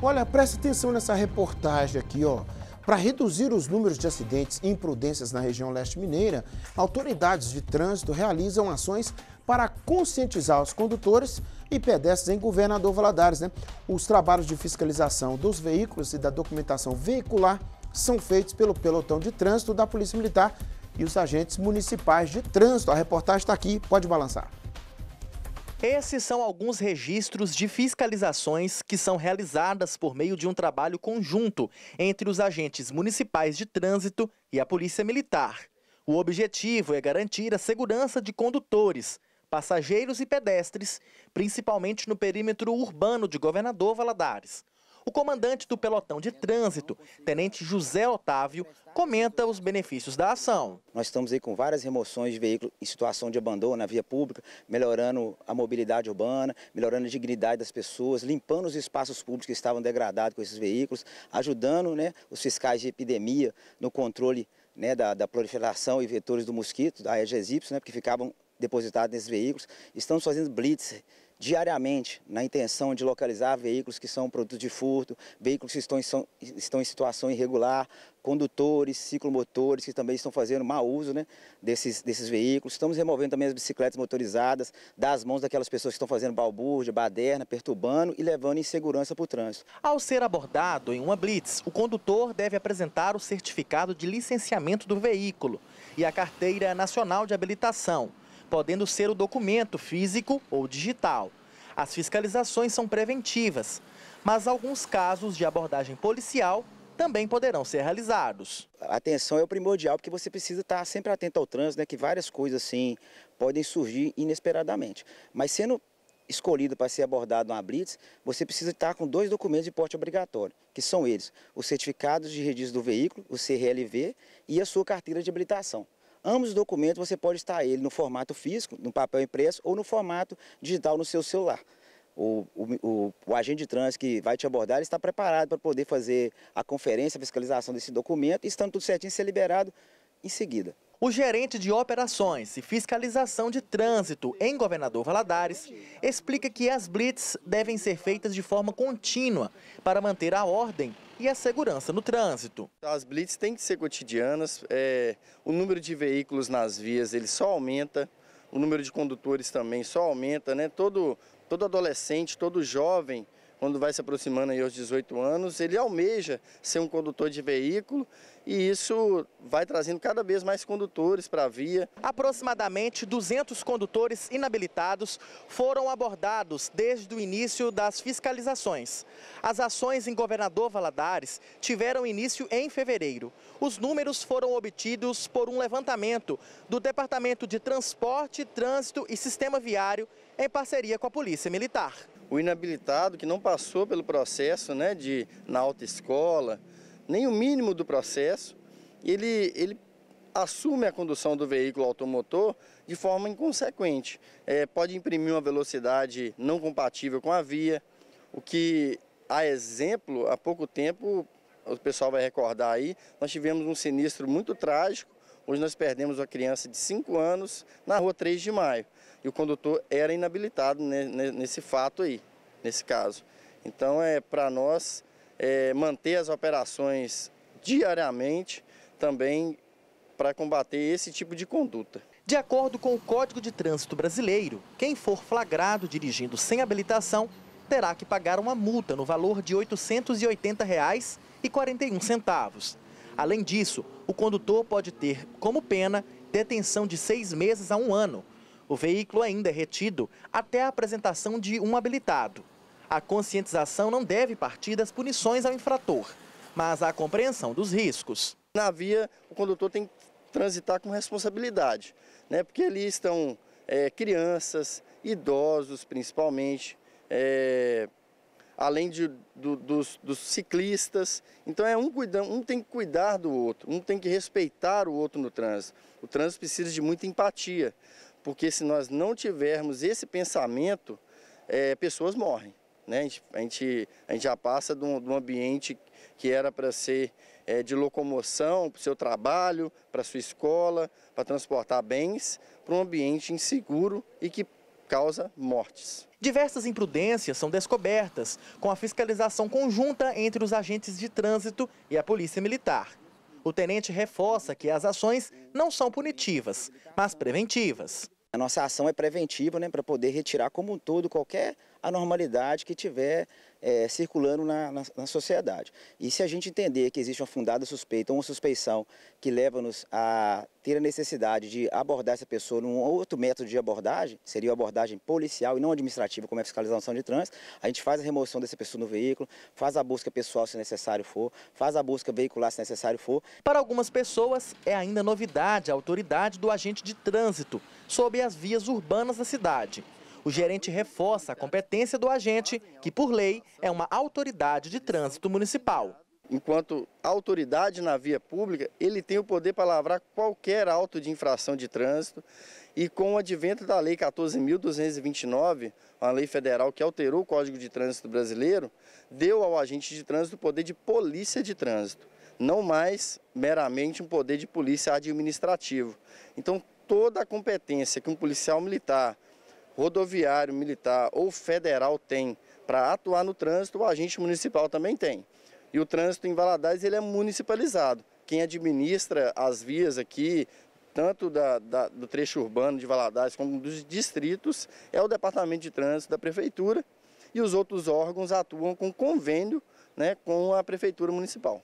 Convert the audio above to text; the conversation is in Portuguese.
Olha, presta atenção nessa reportagem aqui, ó. Para reduzir os números de acidentes e imprudências na região leste mineira, autoridades de trânsito realizam ações para conscientizar os condutores e pedestres em Governador Valadares. Né? Os trabalhos de fiscalização dos veículos e da documentação veicular são feitos pelo pelotão de trânsito da Polícia Militar e os agentes municipais de trânsito. A reportagem está aqui, pode balançar. Esses são alguns registros de fiscalizações que são realizadas por meio de um trabalho conjunto entre os agentes municipais de trânsito e a Polícia Militar. O objetivo é garantir a segurança de condutores, passageiros e pedestres, principalmente no perímetro urbano de Governador Valadares. O comandante do pelotão de trânsito, tenente José Otávio, comenta os benefícios da ação. Nós estamos aí com várias remoções de veículos em situação de abandono na via pública, melhorando a mobilidade urbana, melhorando a dignidade das pessoas, limpando os espaços públicos que estavam degradados com esses veículos, ajudando né, os fiscais de epidemia no controle né, da, da, proliferação e vetores do mosquito, da Aedes né, porque ficavam depositados nesses veículos. Estamos fazendo blitz diariamente na intenção de localizar veículos que são produtos de furto, veículos que estão em, estão em situação irregular, condutores, ciclomotores que também estão fazendo mau uso né, desses, desses veículos. Estamos removendo também as bicicletas motorizadas das mãos daquelas pessoas que estão fazendo balbúrdia, baderna, perturbando e levando insegurança para o trânsito. Ao ser abordado em uma blitz, o condutor deve apresentar o certificado de licenciamento do veículo e a carteira nacional de habilitação podendo ser o documento físico ou digital. As fiscalizações são preventivas, mas alguns casos de abordagem policial também poderão ser realizados. A atenção é o primordial, porque você precisa estar sempre atento ao trânsito, né, que várias coisas assim podem surgir inesperadamente. Mas sendo escolhido para ser abordado na Blitz, você precisa estar com dois documentos de porte obrigatório, que são eles, os certificados de registro do veículo, o CRLV, e a sua carteira de habilitação. Ambos os documentos você pode estar ele no formato físico, no papel impresso ou no formato digital no seu celular. O, o, o, agente de trânsito que vai te abordar está preparado para poder fazer a conferência, a fiscalização desse documento, e estando tudo certinho, ser liberado em seguida. O gerente de operações e fiscalização de trânsito em Governador Valadares explica que as blitz devem ser feitas de forma contínua para manter a ordem e a segurança no trânsito. Então, as blitz têm que ser cotidianas, é, o número de veículos nas vias ele só aumenta, o número de condutores também só aumenta, né? Todo, todo adolescente, todo jovem quando vai se aproximando aí aos 18 anos, ele almeja ser um condutor de veículo e isso vai trazendo cada vez mais condutores para a via. Aproximadamente 200 condutores inabilitados foram abordados desde o início das fiscalizações. As ações em Governador Valadares tiveram início em fevereiro. Os números foram obtidos por um levantamento do Departamento de Transporte, Trânsito e Sistema Viário em parceria com a Polícia Militar o inabilitado que não passou pelo processo né, de, na autoescola, nem o mínimo do processo, ele, ele assume a condução do veículo automotor de forma inconsequente. É, pode imprimir uma velocidade não compatível com a via, o que, a exemplo, há pouco tempo, o pessoal vai recordar aí, nós tivemos um sinistro muito trágico, onde nós perdemos uma criança de 5 anos na rua 3 de Maio e o condutor era inabilitado né, né, nesse fato aí, nesse caso. Então, é para nós é, manter as operações diariamente também para combater esse tipo de conduta. De acordo com o Código de Trânsito Brasileiro, quem for flagrado dirigindo sem habilitação terá que pagar uma multa no valor de R$ 880,41. Além disso, o condutor pode ter como pena detenção de seis meses a um ano o veículo ainda é retido até a apresentação de um habilitado. A conscientização não deve partir das punições ao infrator, mas à compreensão dos riscos. Na via, o condutor tem que transitar com responsabilidade, né? porque ali estão é, crianças, idosos principalmente, é, além de, do, dos, dos, ciclistas. Então é um, cuida, um tem que cuidar do outro, um tem que respeitar o outro no trânsito. O trânsito precisa de muita empatia porque se nós não tivermos esse pensamento, é, pessoas morrem. Né? A, gente, a, gente, a gente já passa de um, de um ambiente que era para ser é, de locomoção, para o seu trabalho, para a sua escola, para transportar bens, para um ambiente inseguro e que causa mortes. Diversas imprudências são descobertas com a fiscalização conjunta entre os agentes de trânsito e a Polícia Militar. O tenente reforça que as ações não são punitivas, mas preventivas. A nossa ação é preventiva né, para poder retirar como um todo qualquer anormalidade que tiver é, circulando na, na, na, sociedade. E se a gente entender que existe uma fundada suspeita ou uma suspeição que leva-nos a ter a necessidade de abordar essa pessoa num outro método de abordagem, seria a abordagem policial e não administrativa, como é a fiscalização de trânsito, a gente faz a remoção dessa pessoa no veículo, faz a busca pessoal se necessário for, faz a busca veicular se necessário for. Para algumas pessoas, é ainda novidade a autoridade do agente de trânsito sobre as vias urbanas da cidade. O gerente reforça a competência do agente, que por lei é uma autoridade de trânsito municipal. Enquanto autoridade na via pública, ele tem o poder para lavrar qualquer auto de infração de trânsito e com o advento da Lei 14.229, uma lei federal que alterou o Código de Trânsito brasileiro, deu ao agente de trânsito o poder de polícia de trânsito, não mais meramente um poder de polícia administrativo. Então, toda a competência que um policial militar, rodoviário militar ou federal tem para atuar no trânsito, o agente municipal também tem. E o trânsito em Valadares ele é municipalizado. Quem administra as vias aqui, tanto da, da, do trecho urbano de Valadares como dos distritos, é o Departamento de Trânsito da Prefeitura e os outros órgãos atuam com convênio né, com a Prefeitura Municipal.